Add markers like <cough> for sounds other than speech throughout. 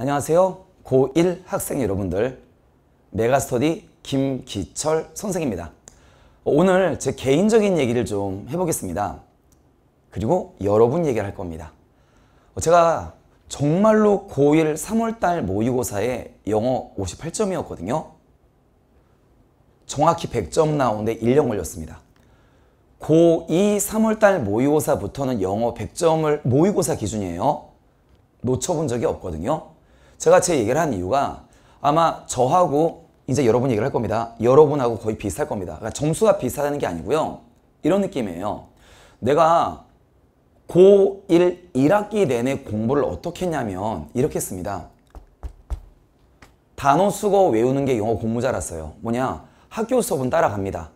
안녕하세요. 고1 학생 여러분들 메가스터디 김기철 선생입니다. 오늘 제 개인적인 얘기를 좀 해보겠습니다. 그리고 여러분 얘기를 할 겁니다. 제가 정말로 고1 3월달 모의고사에 영어 58점이었거든요. 정확히 100점 나오는데 1년 걸렸습니다. 고2 3월달 모의고사부터는 영어 100점을 모의고사 기준이에요. 놓쳐본 적이 없거든요. 제가 제 얘기를 한 이유가 아마 저하고 이제 여러분 얘기를 할 겁니다. 여러분하고 거의 비슷할 겁니다. 그러니까 점수가 비슷하다는 게 아니고요. 이런 느낌이에요. 내가 고1 1학기 내내 공부를 어떻게 했냐면 이렇게 했습니다. 단어 수거 외우는 게 영어 공부자랐어요. 뭐냐? 학교 수업은 따라갑니다.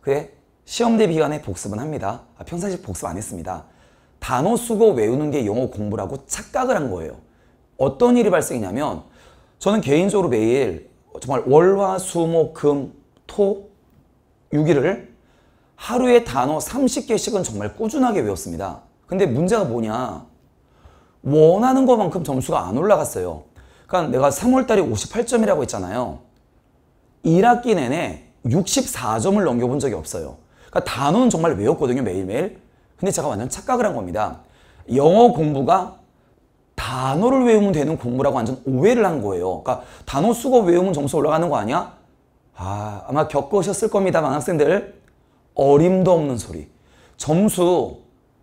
그래? 시험 대비 기간에 복습은 합니다. 아, 평상시 복습 안 했습니다. 단어 수거 외우는 게 영어 공부라고 착각을 한 거예요. 어떤 일이 발생이냐면 저는 개인적으로 매일 정말 월화 수목금 토 6일을 하루에 단어 30개씩은 정말 꾸준하게 외웠습니다. 근데 문제가 뭐냐 원하는 것만큼 점수가 안 올라갔어요. 그러니까 내가 3월달에 58점이라고 했잖아요. 1학기 내내 64점을 넘겨본 적이 없어요. 그러니까 단어는 정말 외웠거든요 매일매일. 근데 제가 완전 착각을 한 겁니다. 영어 공부가 단어를 외우면 되는 공부라고 완전 오해를 한 거예요. 그러니까 단어 수거 외우면 점수 올라가는 거 아니야? 아, 아마 겪으셨을 겁니다. 많 학생들. 어림도 없는 소리. 점수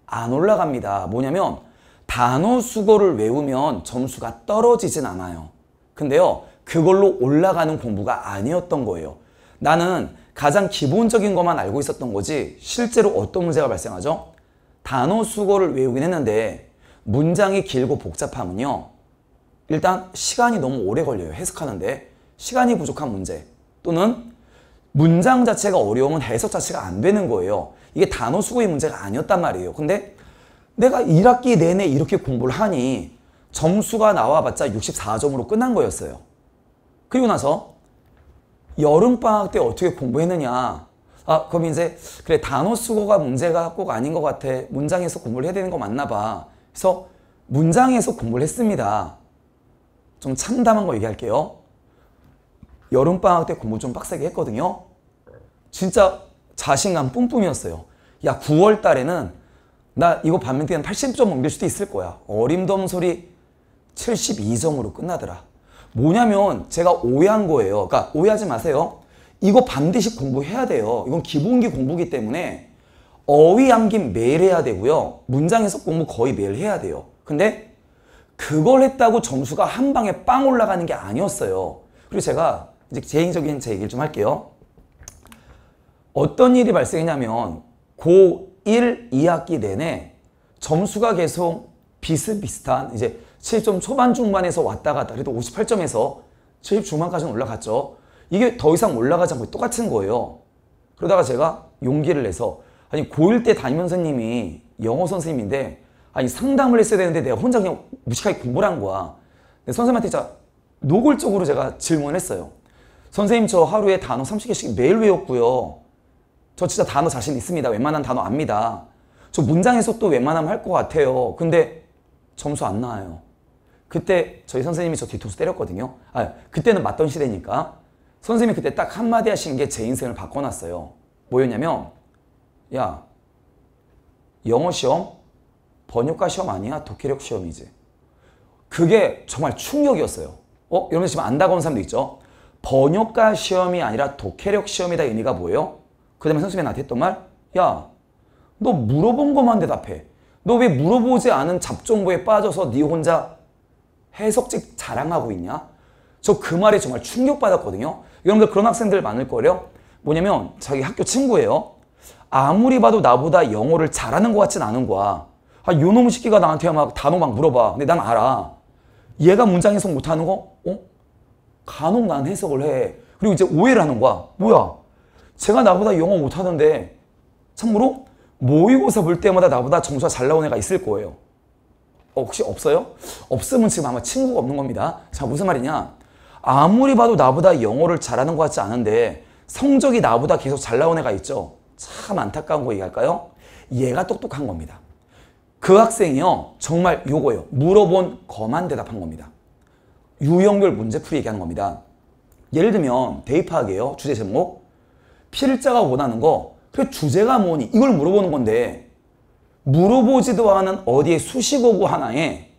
안 올라갑니다. 뭐냐면 단어 수거를 외우면 점수가 떨어지진 않아요. 근데요. 그걸로 올라가는 공부가 아니었던 거예요. 나는 가장 기본적인 것만 알고 있었던 거지 실제로 어떤 문제가 발생하죠? 단어 수거를 외우긴 했는데 문장이 길고 복잡하면요. 일단 시간이 너무 오래 걸려요. 해석하는데. 시간이 부족한 문제 또는 문장 자체가 어려우면 해석 자체가 안 되는 거예요. 이게 단어 수고의 문제가 아니었단 말이에요. 근데 내가 1학기 내내 이렇게 공부를 하니 점수가 나와봤자 64점으로 끝난 거였어요. 그리고 나서 여름방학 때 어떻게 공부했느냐 아 그럼 이제 그래 단어 수고가 문제가 꼭 아닌 것 같아 문장에서 공부를 해야 되는 거 맞나 봐 그래서 문장에서 공부를 했습니다. 좀 참담한 거 얘기할게요. 여름방학 때 공부 좀 빡세게 했거든요. 진짜 자신감 뿜뿜이었어요. 야 9월 달에는 나 이거 반면뛰는 80점 넘길 수도 있을 거야. 어림덤 소리 72점으로 끝나더라. 뭐냐면 제가 오해한 거예요. 그러니까 오해하지 마세요. 이거 반드시 공부해야 돼요. 이건 기본기 공부기 때문에 어휘 암기 매일 해야 되고요. 문장 해석 공부 거의 매일 해야 돼요. 근데 그걸 했다고 점수가 한 방에 빵 올라가는 게 아니었어요. 그리고 제가 이제 개인적인 제 얘기를 좀 할게요. 어떤 일이 발생했냐면 고1 2학기 내내 점수가 계속 비슷비슷한 이제 7점 초반 중반에서 왔다 갔다 그래도 58점에서 7 중반까지는 올라갔죠. 이게 더 이상 올라가지 않고 똑같은 거예요. 그러다가 제가 용기를 내서 아니 고1 때 담임 선생님이 영어 선생님인데 아니 상담을 했어야 되는데 내가 혼자 그냥 무식하게 공부를 한 거야. 선생님한테 진짜 노골적으로 제가 질문을 했어요. 선생님 저 하루에 단어 30개씩 매일 외웠고요. 저 진짜 단어 자신 있습니다. 웬만한 단어 압니다. 저 문장에서 또 웬만하면 할 것 같아요. 근데 점수 안 나와요. 그때 저희 선생님이 저 뒤통수 때렸거든요. 아, 그때는 맞던 시대니까. 선생님이 그때 딱 한마디 하신 게 제 인생을 바꿔놨어요. 뭐였냐면 야, 영어 시험? 번역가 시험 아니야? 독해력 시험이지. 그게 정말 충격이었어요. 어? 여러분 지금 안다고 하는 사람도 있죠? 번역가 시험이 아니라 독해력 시험이다 의미가 뭐예요? 그 다음에 선생님이 나한테 했던 말? 야, 너 물어본 것만 대답해. 너 왜 물어보지 않은 잡종부에 빠져서 네 혼자 해석집 자랑하고 있냐? 저 그 말에 정말 충격받았거든요. 여러분들 그런 학생들 많을 거예요. 뭐냐면 자기 학교 친구예요. 아무리 봐도 나보다 영어를 잘하는 것 같진 않은 거야. 아, 요놈 시끼가 나한테 막 단어 막 물어봐. 근데 난 알아. 얘가 문장 해석 못하는 거? 어? 간혹 난 해석을 해. 그리고 이제 오해를 하는 거야. 뭐야? 제가 나보다 영어 못하는데 참고로 모의고사 볼 때마다 나보다 점수가 잘 나온 애가 있을 거예요. 어, 혹시 없어요? 없으면 지금 아마 친구가 없는 겁니다. 자, 무슨 말이냐? 아무리 봐도 나보다 영어를 잘하는 것 같지 않은데 성적이 나보다 계속 잘 나온 애가 있죠. 참 안타까운 거 얘기할까요? 얘가 똑똑한 겁니다. 그 학생이요. 정말 요거요 물어본 거만 대답한 겁니다. 유형별 문제풀이 얘기하는 겁니다. 예를 들면 대입학이에요. 주제 제목. 필자가 원하는 거. 그 주제가 뭐니? 이걸 물어보는 건데 물어보지도 않은 어디에 수식어고 하나에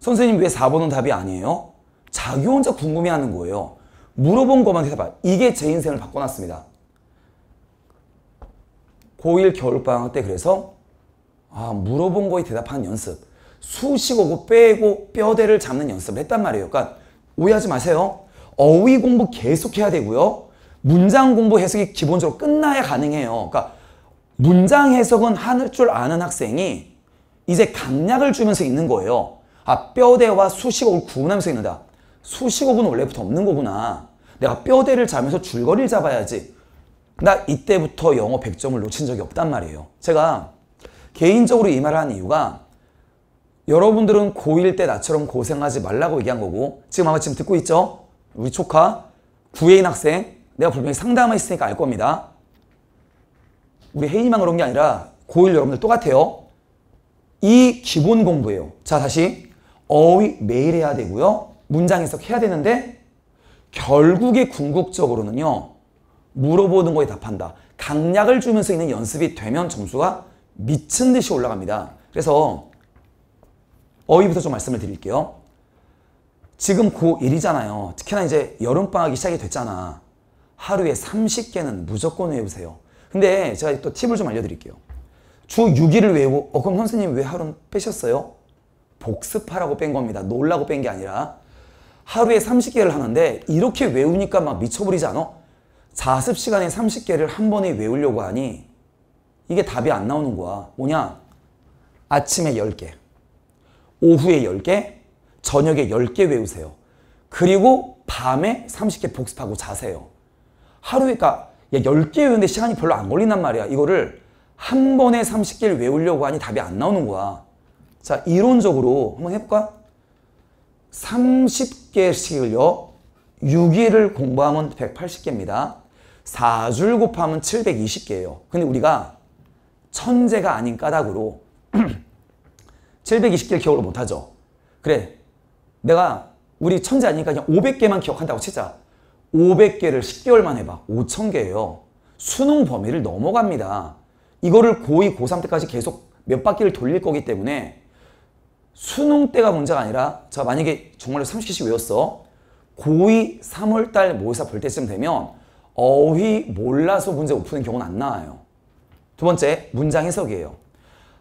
선생님 왜 4번은 답이 아니에요? 자기 혼자 궁금해하는 거예요. 물어본 것만 대답할. 이게 제 인생을 바꿔놨습니다. 고1 겨울방학 때 그래서 아 물어본 거에 대답하는 연습 수식어고 빼고 뼈대를 잡는 연습을 했단 말이에요. 그러니까 오해하지 마세요. 어휘 공부 계속해야 되고요. 문장 공부 해석이 기본적으로 끝나야 가능해요. 그러니까 문장 해석은 하는 줄 아는 학생이 이제 강약을 주면서 있는 거예요. 아 뼈대와 수식어를 구분하면서 있는다. 수식어는 원래부터 없는 거구나. 내가 뼈대를 잡으면서 줄거리를 잡아야지. 나 이때부터 영어 100점을 놓친 적이 없단 말이에요. 제가 개인적으로 이 말을 한 이유가 여러분들은 고1 때 나처럼 고생하지 말라고 얘기한 거고 지금 아마 지금 듣고 있죠? 우리 조카, 구혜인 학생 내가 분명히 상담했으니까 알 겁니다. 우리 혜인이만 그런 게 아니라 고1 여러분들 똑같아요. 이 기본 공부예요. 자 다시 어휘 매일 해야 되고요. 문장 해석해야 되는데 결국에 궁극적으로는요. 물어보는 거에 답한다. 강약을 주면서 있는 연습이 되면 점수가 미친 듯이 올라갑니다. 그래서 어휘부터 좀 말씀을 드릴게요. 지금 고1이잖아요. 특히나 이제 여름방학이 시작이 됐잖아. 하루에 30개는 무조건 외우세요. 근데 제가 또 팁을 좀 알려드릴게요. 주 6일을 외우고 어 그럼 선생님 왜 하루는 빼셨어요? 복습하라고 뺀 겁니다. 놀라고 뺀 게 아니라 하루에 30개를 하는데 이렇게 외우니까 막 미쳐버리지 않아? 4습 시간에 30개를 한 번에 외우려고 하니 이게 답이 안 나오는 거야. 뭐냐? 아침에 10개, 오후에 10개, 저녁에 10개 외우세요. 그리고 밤에 30개 복습하고 자세요. 하루에 그러니까 10개 외우는데 시간이 별로 안 걸린단 말이야. 이거를 한 번에 30개를 외우려고 하니 답이 안 나오는 거야. 자, 이론적으로 한번 해볼까? 30개씩을요. 6일을 공부하면 180개입니다. 4줄 곱하면 720개예요. 근데 우리가 천재가 아닌 까닭으로 720개를 <clears throat> 기억을 못하죠. 그래, 내가 우리 천재 아니니까 그냥 500개만 기억한다고 치자. 500개를 10개월만 해봐. 5,000개예요. 수능 범위를 넘어갑니다. 이거를 고2, 고3 때까지 계속 몇 바퀴를 돌릴 거기 때문에 수능 때가 문제가 아니라 자 만약에 정말로 30개씩 외웠어. 고의 3월달 모의사 볼 때쯤 되면 어휘 몰라서 문제 못 푸는 경우는 안 나와요. 두 번째, 문장 해석이에요.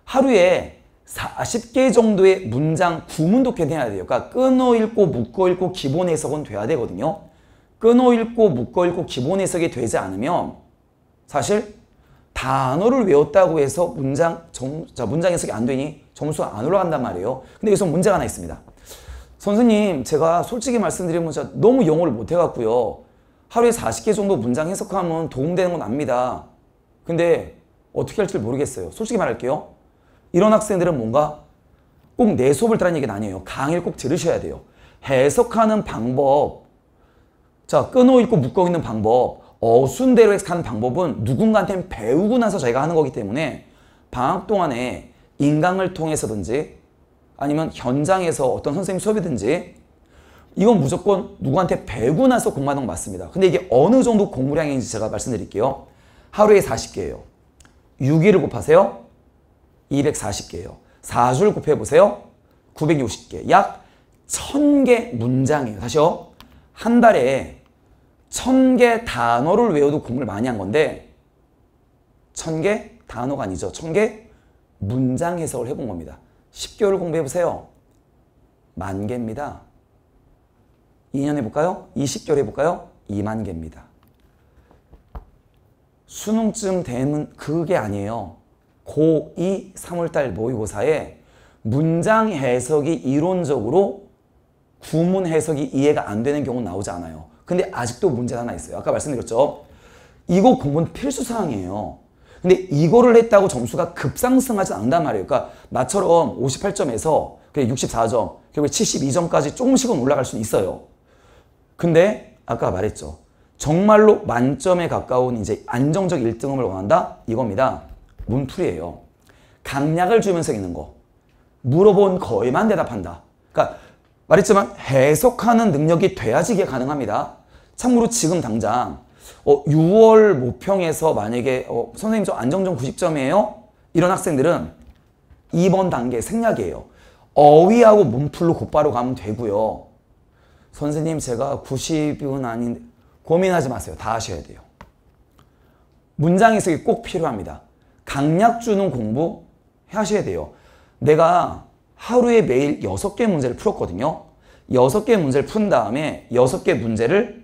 하루에 40개 정도의 문장 구문도 해내야 돼요. 그러니까 끊어 읽고 묶어 읽고 기본 해석은 돼야 되거든요. 끊어 읽고 묶어 읽고 기본 해석이 되지 않으면 사실 단어를 외웠다고 해서 문장 정, 자, 문장 해석이 안 되니 점수가 안 올라간단 말이에요. 근데 여기서 문제가 하나 있습니다. 선생님 제가 솔직히 말씀드리면 진짜 너무 영어를 못해갖고요. 하루에 40개 정도 문장 해석하면 도움되는 건 압니다. 근데 어떻게 할지 모르겠어요. 솔직히 말할게요. 이런 학생들은 뭔가 꼭 내 수업을 따라는 얘기는 아니에요. 강의를 꼭 들으셔야 돼요. 해석하는 방법, 자 끊어있고 묶어있는 방법, 어순대로 해석하는 방법은 누군가한테 배우고 나서 저희가 하는 거기 때문에 방학 동안에 인강을 통해서든지 아니면 현장에서 어떤 선생님 수업이든지 이건 무조건 누구한테 배고 우 나서 공부하는 건 맞습니다. 근데 이게 어느 정도 공부량인지 제가 말씀드릴게요. 하루에 40개예요. 6일을 곱하세요. 240개예요. 4주를 곱해보세요. 960개. 약 1000개 문장이에요. 다시요. 한 달에 1000개 단어를 외워도 공부를 많이 한 건데 1000개 단어가 아니죠. 1000개 문장 해석을 해본 겁니다. 10개월 공부해 보세요. 만 개입니다. 2년 해볼까요? 20개월 해볼까요? 2만 개입니다. 수능쯤 되면 그게 아니에요. 고2 3월달 모의고사에 문장 해석이 이론적으로 구문 해석이 이해가 안 되는 경우 나오지 않아요. 근데 아직도 문제 하나 있어요. 아까 말씀드렸죠. 이거 공부는 필수 사항이에요. 근데 이거를 했다고 점수가 급상승하지 않는단 말이에요. 그러니까 나처럼 58점에서 64점, 결국 72점까지 조금씩은 올라갈 수 있어요. 근데 아까 말했죠. 정말로 만점에 가까운 이제 안정적 1등을 원한다? 이겁니다. 문풀이에요. 강약을 주면서 있는 거. 물어본 거에만 대답한다. 그러니까 말했지만 해석하는 능력이 돼야지 이게 가능합니다. 참고로 지금 당장 어, 6월 모평에서 만약에 어, 선생님 저안정적 90점이에요? 이런 학생들은 2번 단계 생략이에요. 어휘하고 문풀로 곧바로 가면 되고요. 선생님 제가 90은 아닌데 고민하지 마세요. 다 하셔야 돼요. 문장 해석이 꼭 필요합니다. 강약 주는 공부 하셔야 돼요. 내가 하루에 매일 6개 문제를 풀었거든요. 6개 문제를 푼 다음에 6개 문제를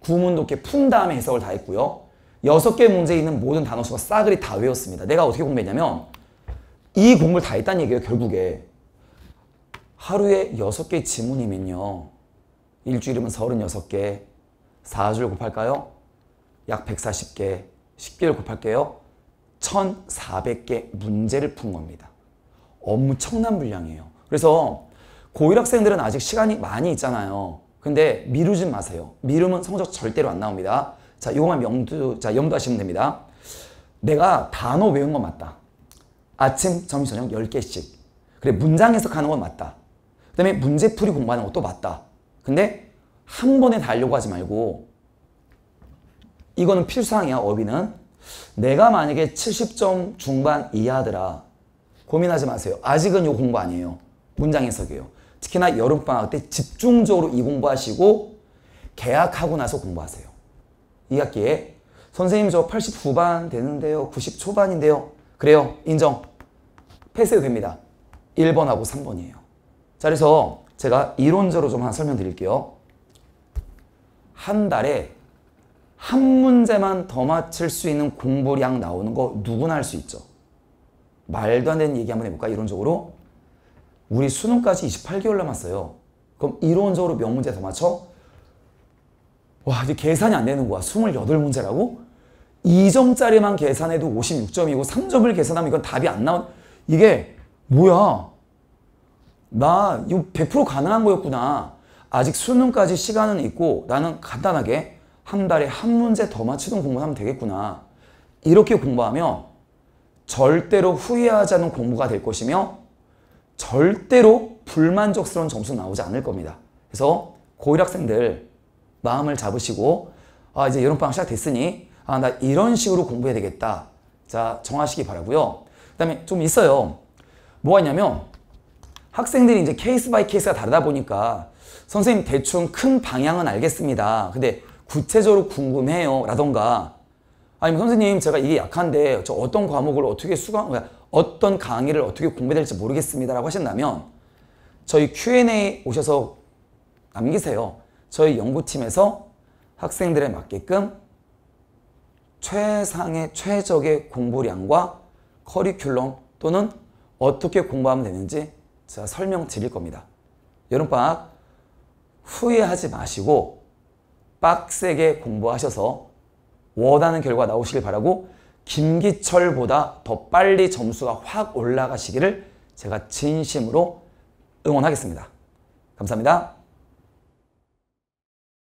구문도 이렇게 푼 다음에 해석을 다 했고요. 여섯 개 문제에 있는 모든 단어 수가 싸그리 다 외웠습니다. 내가 어떻게 공부했냐면 이 공부를 다 했다는 얘기예요. 결국에 하루에 여섯 개 지문이면요. 일주일이면 36개 4주를 곱할까요? 약 140개 10개를 곱할게요. 1,400개 문제를 푼 겁니다. 엄청난 분량이에요. 그래서 고1 학생들은 아직 시간이 많이 있잖아요. 근데 미루지 마세요. 미루면 성적 절대로 안 나옵니다. 자, 이것만 염두, 자, 염두하시면 됩니다. 내가 단어 외운 건 맞다. 아침, 점심, 저녁 10개씩. 그래, 문장 해석하는 건 맞다. 그 다음에 문제풀이 공부하는 것도 맞다. 근데 한 번에 달려고 하지 말고 이거는 필수항이야, 어비는 내가 만약에 70점 중반 이하더라. 고민하지 마세요. 아직은 요 공부 아니에요. 문장 해석이에요. 특히나 여름방학 때 집중적으로 이 공부하시고 계약하고 나서 공부하세요. 이 학기에 선생님 저 80 후반 되는데요. 90 초반인데요. 그래요. 인정. 패스해도 됩니다. 1번하고 3번이에요. 자 그래서 제가 이론적으로 좀 하나 설명드릴게요. 한 달에 한 문제만 더맞출수 있는 공부량 나오는 거 누구나 할 수 있죠. 말도 안 되는 얘기 한번 해볼까? 이론적으로. 우리 수능까지 28개월 남았어요. 그럼 이론적으로 몇 문제 더 맞춰? 와 이제 계산이 안 되는 거야. 28문제라고? 2점짜리만 계산해도 56점이고 3점을 계산하면 이건 답이 안 나온 이게 뭐야 나 이거 100% 가능한 거였구나 아직 수능까지 시간은 있고 나는 간단하게 한 달에 한 문제 더 맞추는 공부 하면 되겠구나 이렇게 공부하면 절대로 후회하지 않는 공부가 될 것이며 절대로 불만족스러운 점수 나오지 않을 겁니다. 그래서 고1 학생들 마음을 잡으시고 아 이제 여름방학 시작됐으니 아 나 이런 식으로 공부해야 되겠다. 자 정하시기 바라고요. 그 다음에 좀 있어요. 뭐가 있냐면 학생들이 이제 케이스 바이 케이스가 다르다 보니까 선생님 대충 큰 방향은 알겠습니다. 근데 구체적으로 궁금해요. 라던가 아니면 선생님 제가 이게 약한데 저 어떤 과목을 어떻게 수강 어떤 강의를 어떻게 공부될지 해야 모르겠습니다라고 하신다면 저희 Q&A 오셔서 남기세요. 저희 연구팀에서 학생들에 맞게끔 최상의 최적의 공부량과 커리큘럼 또는 어떻게 공부하면 되는지 제가 설명드릴 겁니다. 여름방학 후회하지 마시고 빡세게 공부하셔서 원하는 결과 나오시길 바라고 김기철보다 더 빨리 점수가 확 올라가시기를 제가 진심으로 응원하겠습니다. 감사합니다.